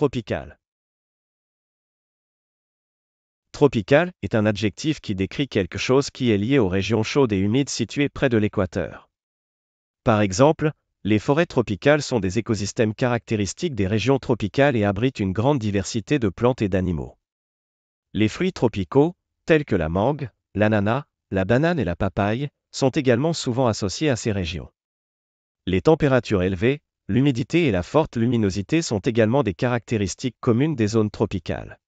Tropical. est un adjectif qui décrit quelque chose qui est lié aux régions chaudes et humides situées près de l'équateur. Par exemple, les forêts tropicales sont des écosystèmes caractéristiques des régions tropicales et abritent une grande diversité de plantes et d'animaux. Les fruits tropicaux, tels que la mangue, l'ananas, la banane et la papaye, sont également souvent associés à ces régions. Les températures élevées, L'humidité et la forte luminosité sont également des caractéristiques communes des zones tropicales.